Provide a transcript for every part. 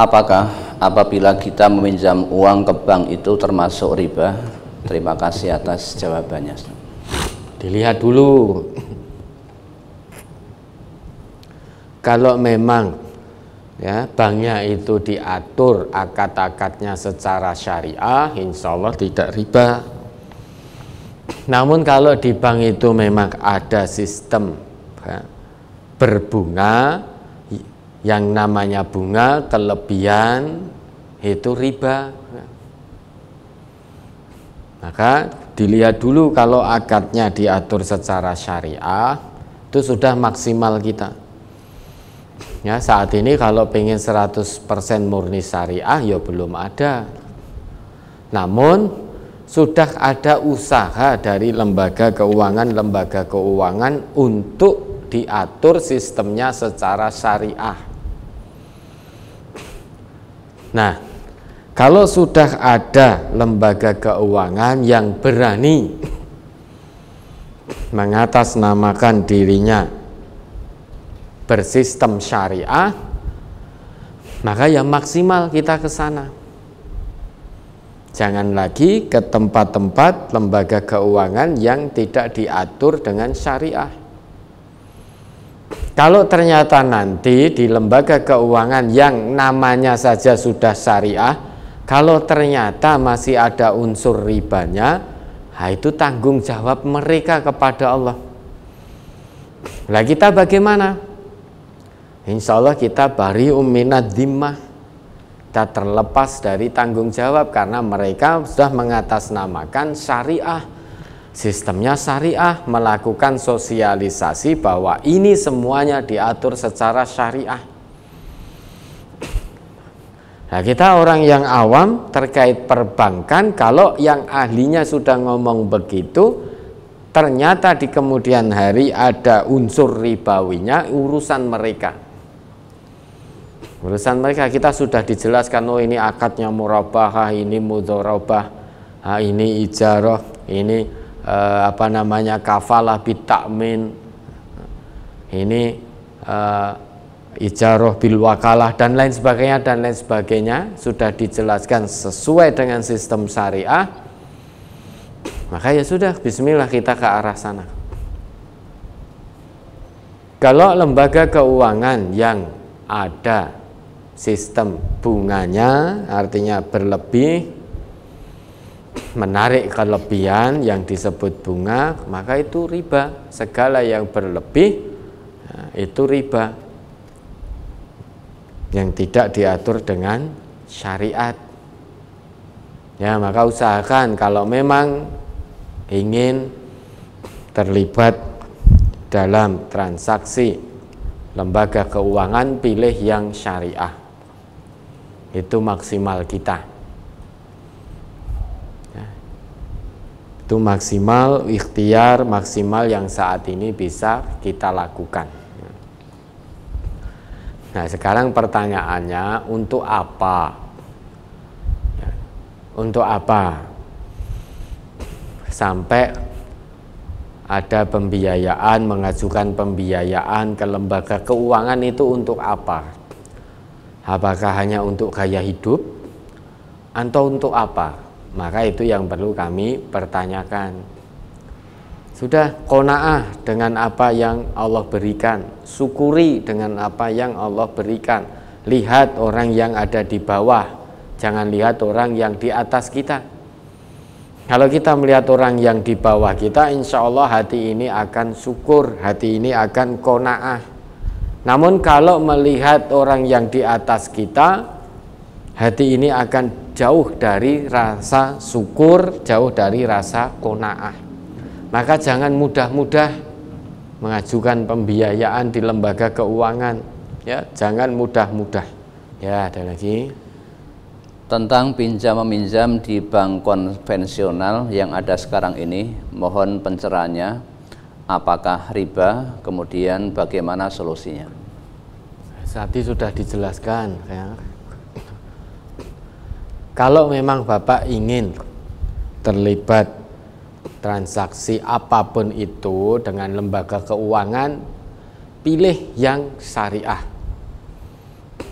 Apakah apabila kita meminjam uang ke bank itu termasuk riba? Terima kasih atas jawabannya. Dilihat dulu. Kalau memang ya banknya itu diatur akad-akadnya secara syariah, insya Allah tidak riba. Namun kalau di bank itu memang ada sistem ya, berbunga, yang namanya bunga kelebihan itu riba. Maka dilihat dulu kalau akadnya diatur secara syariah itu sudah maksimal kita. Ya, saat ini kalau pengen 100% murni syariah ya belum ada. Namun sudah ada usaha dari lembaga keuangan lembaga keuangan untuk diatur sistemnya secara syariah Nah, kalau sudah ada lembaga keuangan yang berani mengatasnamakan dirinya bersistem syariah, maka yang maksimal kita ke sana. Jangan lagi ke tempat-tempat lembaga keuangan yang tidak diatur dengan syariah. Kalau ternyata nanti di lembaga keuangan yang namanya saja sudah syariah, kalau ternyata masih ada unsur ribanya, nah itu tanggung jawab mereka kepada Allah. Nah kita bagaimana? Insya Allah kita bari umminat dimah. Kita terlepas dari tanggung jawab karena mereka sudah mengatasnamakan syariah Sistemnya syariah melakukan sosialisasi bahwa ini semuanya diatur secara syariah. Nah, kita orang yang awam terkait perbankan kalau yang ahlinya sudah ngomong begitu ternyata di kemudian hari ada unsur ribawinya urusan mereka. Urusan mereka kita sudah dijelaskan oh ini akadnya murabahah, ini mudharabah, ah, ini ijaroh, ini eh, apa namanya kafalah bitakmin ini eh, ijaroh bil wakalah dan lain sebagainya dan lain sebagainya sudah dijelaskan sesuai dengan sistem syariah maka ya sudah bismillah kita ke arah sana kalau lembaga keuangan yang ada sistem bunganya artinya berlebih menarik kelebihan yang disebut bunga maka itu riba segala yang berlebih eh, itu riba yang tidak diatur dengan syariat ya maka usahakan kalau memang ingin terlibat dalam transaksi lembaga keuangan pilih yang syariah itu maksimal kita itu maksimal ikhtiar maksimal yang saat ini bisa kita lakukan nah sekarang pertanyaannya untuk apa ya, untuk apa sampai ada pembiayaan mengajukan pembiayaan ke lembaga keuangan itu untuk apa apakah hanya untuk gaya hidup atau untuk apa maka itu yang perlu kami pertanyakan. Sudah kona'ah dengan apa yang Allah berikan, syukuri dengan apa yang Allah berikan. Lihat orang yang ada di bawah, jangan lihat orang yang di atas kita. Kalau kita melihat orang yang di bawah kita, insya Allah hati ini akan syukur, hati ini akan kona'ah. Namun kalau melihat orang yang di atas kita, hati ini akan jauh dari rasa syukur, jauh dari rasa kona'ah. Maka jangan mudah-mudah mengajukan pembiayaan di lembaga keuangan. Ya, jangan mudah-mudah. Ya, ada lagi tentang pinjam meminjam di bank konvensional yang ada sekarang ini. Mohon pencerahannya. Apakah riba? Kemudian bagaimana solusinya? Tadi sudah dijelaskan, ya kalau memang Bapak ingin terlibat transaksi apapun itu dengan lembaga keuangan, pilih yang syariah.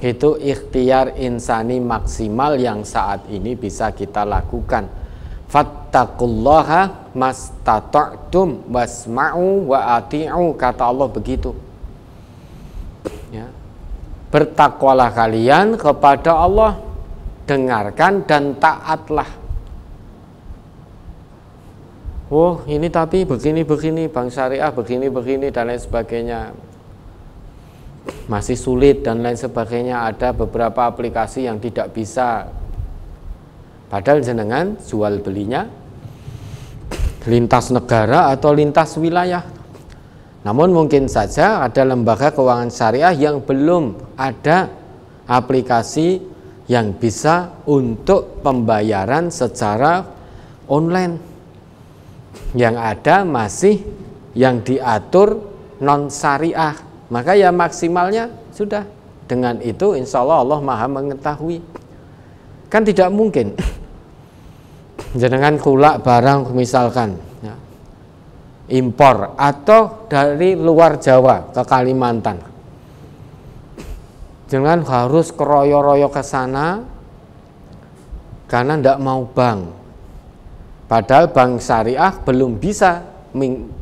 Itu ikhtiar insani maksimal yang saat ini bisa kita lakukan. Fattakullaha mastata'tum wasma'u wa ati'u kata Allah begitu. Ya. Bertakwalah kalian kepada Allah dengarkan dan taatlah. Oh, ini tapi begini-begini, bank syariah begini-begini dan lain sebagainya. Masih sulit dan lain sebagainya, ada beberapa aplikasi yang tidak bisa. Padahal jenengan jual belinya lintas negara atau lintas wilayah. Namun mungkin saja ada lembaga keuangan syariah yang belum ada aplikasi yang bisa untuk pembayaran secara online. Yang ada masih yang diatur non syariah. Maka ya maksimalnya sudah dengan itu insya Allah Allah maha mengetahui. Kan tidak mungkin jenengan kulak barang misalkan ya, impor atau dari luar Jawa ke Kalimantan Jangan harus keroyo-royo ke sana karena tidak mau bank. Padahal bank syariah belum bisa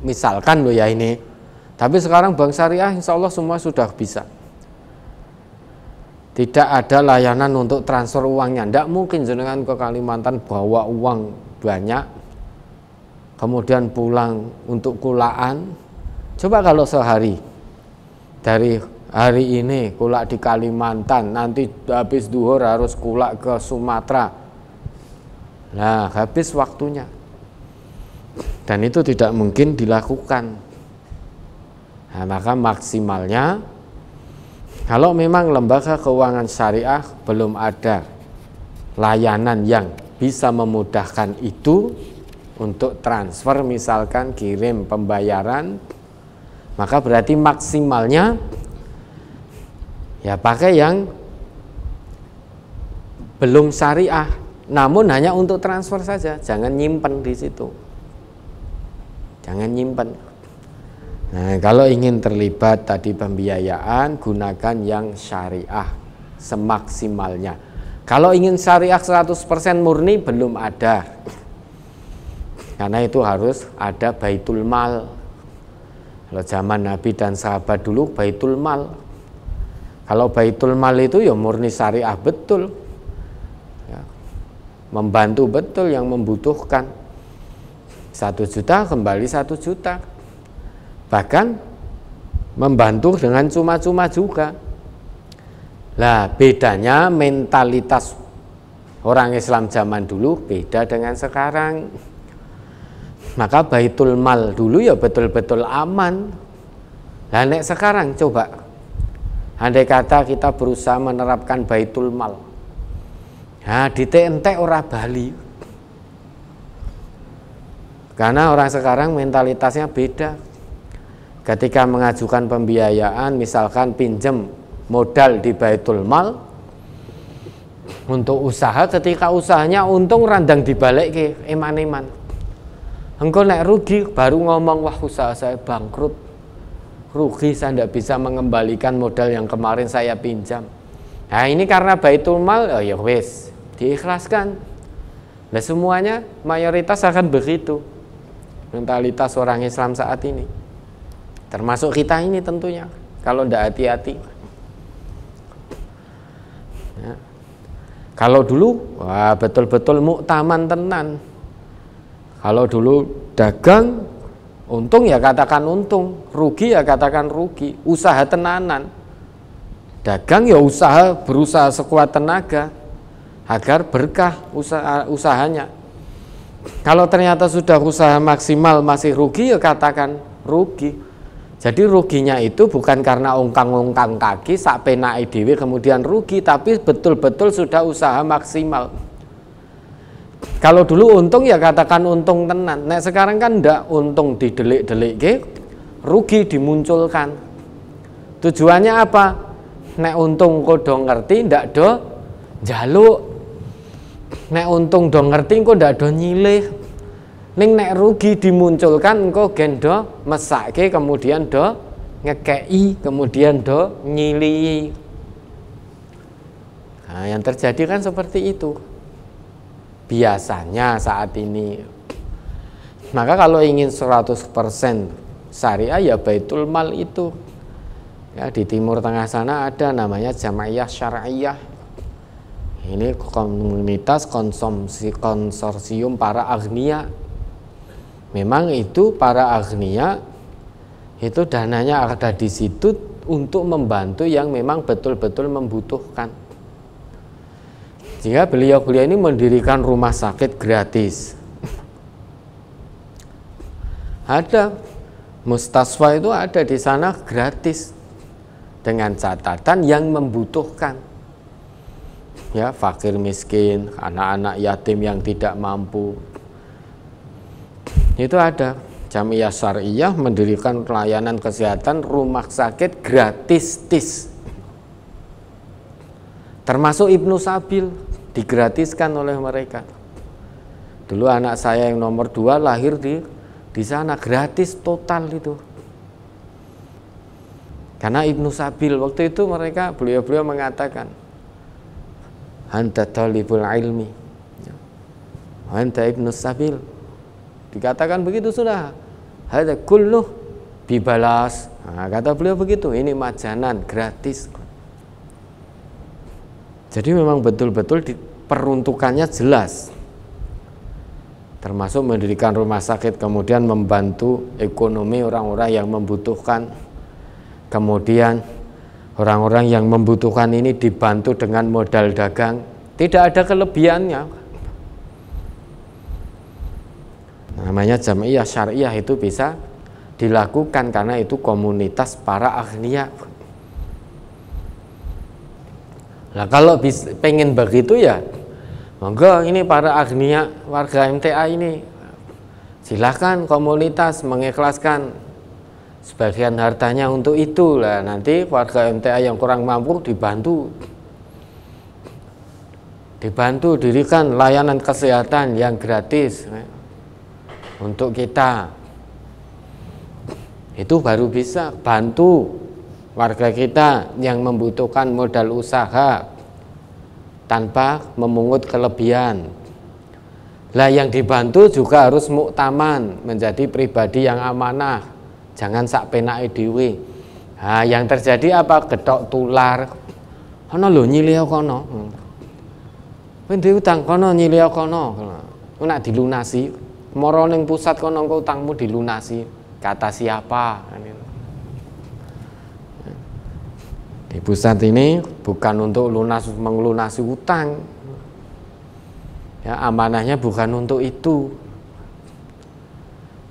misalkan loh ya ini. Tapi sekarang bank syariah insya Allah semua sudah bisa. Tidak ada layanan untuk transfer uangnya. Tidak mungkin jenengan ke Kalimantan bawa uang banyak, kemudian pulang untuk kulaan. Coba kalau sehari dari hari ini kulak di Kalimantan nanti habis duhur harus kulak ke Sumatera nah habis waktunya dan itu tidak mungkin dilakukan nah, maka maksimalnya kalau memang lembaga keuangan syariah belum ada layanan yang bisa memudahkan itu untuk transfer misalkan kirim pembayaran maka berarti maksimalnya Ya pakai yang belum syariah, namun hanya untuk transfer saja, jangan nyimpen di situ. Jangan nyimpen. Nah, kalau ingin terlibat tadi pembiayaan, gunakan yang syariah semaksimalnya. Kalau ingin syariah 100% murni belum ada. Karena itu harus ada baitul mal. Kalau zaman Nabi dan sahabat dulu baitul mal kalau baitul mal itu ya murni syariah betul. Ya. Membantu betul yang membutuhkan. Satu juta kembali satu juta. Bahkan membantu dengan cuma-cuma juga. Lah bedanya mentalitas orang Islam zaman dulu beda dengan sekarang. Maka baitul mal dulu ya betul-betul aman. Lah nek sekarang coba Andai kata kita berusaha menerapkan baitul mal. Nah, di TNT orang Bali. Karena orang sekarang mentalitasnya beda. Ketika mengajukan pembiayaan, misalkan pinjam modal di baitul mal untuk usaha, ketika usahanya untung randang dibalik ke eman-eman. Engkau naik rugi baru ngomong wah usaha saya bangkrut rugi saya tidak bisa mengembalikan modal yang kemarin saya pinjam nah ini karena baitul mal oh ya wes diikhlaskan nah semuanya mayoritas akan begitu mentalitas orang Islam saat ini termasuk kita ini tentunya kalau tidak hati-hati ya. kalau dulu wah betul-betul muktaman tenan kalau dulu dagang Untung ya katakan untung, rugi ya katakan rugi, usaha tenanan. Dagang ya usaha berusaha sekuat tenaga agar berkah usaha, usahanya. Kalau ternyata sudah usaha maksimal masih rugi ya katakan rugi. Jadi ruginya itu bukan karena ongkang-ongkang kaki sak penake dewi kemudian rugi tapi betul-betul sudah usaha maksimal. Kalau dulu untung ya katakan untung tenan. Nek sekarang kan ndak untung didelik-delik ke, rugi dimunculkan. Tujuannya apa? Nek untung kok dongerti, ngerti ndak do jaluk. Nek untung dongerti, ngerti kok ndak do nyilih. Neng nek rugi dimunculkan engko gendoh, mesake kemudian do ngekei kemudian do nyili. Nah, yang terjadi kan seperti itu biasanya saat ini. Maka kalau ingin 100% syariah ya Baitul Mal itu. Ya, di timur tengah sana ada namanya Jamaiyah Syariah. Ini komunitas konsumsi konsorsium para agnia. Memang itu para agnia itu dananya ada di situ untuk membantu yang memang betul-betul membutuhkan. Sehingga beliau-beliau ini mendirikan rumah sakit gratis. ada mustaswa itu ada di sana gratis dengan catatan yang membutuhkan. Ya, fakir miskin, anak-anak yatim yang tidak mampu. Itu ada Jamiah Syariah mendirikan pelayanan kesehatan rumah sakit gratis tis. Termasuk Ibnu Sabil digratiskan oleh mereka. Dulu anak saya yang nomor dua lahir di di sana gratis total itu. Karena Ibnu Sabil waktu itu mereka beliau-beliau mengatakan Hanta talibul ilmi hanta ya. Ibnu Sabil Dikatakan begitu sudah Hada kulluh dibalas. nah, Kata beliau begitu Ini majanan gratis jadi memang betul-betul peruntukannya jelas. Termasuk mendirikan rumah sakit kemudian membantu ekonomi orang-orang yang membutuhkan. Kemudian orang-orang yang membutuhkan ini dibantu dengan modal dagang. Tidak ada kelebihannya. Namanya jamiah syariah itu bisa dilakukan karena itu komunitas para ahliyah. Nah kalau bis, pengen begitu ya monggo ini para agnia warga MTA ini silahkan komunitas mengikhlaskan sebagian hartanya untuk itu lah nanti warga MTA yang kurang mampu dibantu dibantu dirikan layanan kesehatan yang gratis ya, untuk kita itu baru bisa bantu warga kita yang membutuhkan modal usaha tanpa memungut kelebihan. Lah yang dibantu juga harus muktaman menjadi pribadi yang amanah. Jangan sak penak dewi. Nah, yang terjadi apa? Gedok tular. Ya kono lo nyilio kono. Kowe utang kono nyilio ya kono. Kena dilunasi, moro ning pusat kono utangmu dilunasi. Kata siapa? Di pusat ini bukan untuk lunas mengelunasi utang. Ya, amanahnya bukan untuk itu.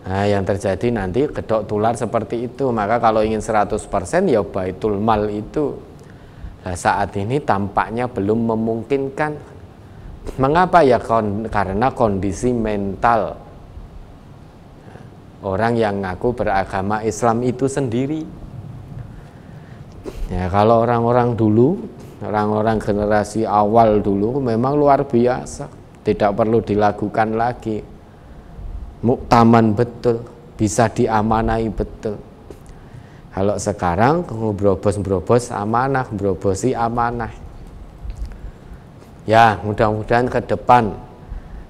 Nah, yang terjadi nanti kedok tular seperti itu. Maka kalau ingin 100% ya baitul mal itu. Nah, saat ini tampaknya belum memungkinkan. Mengapa ya kon karena kondisi mental orang yang ngaku beragama Islam itu sendiri Ya, kalau orang-orang dulu, orang-orang generasi awal dulu memang luar biasa, tidak perlu dilakukan lagi. Muktaman betul, bisa diamanai betul. Kalau sekarang ngobrobos brobos amanah, brobosi amanah. Ya, mudah-mudahan ke depan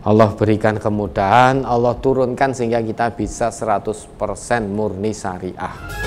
Allah berikan kemudahan, Allah turunkan sehingga kita bisa 100% murni syariah.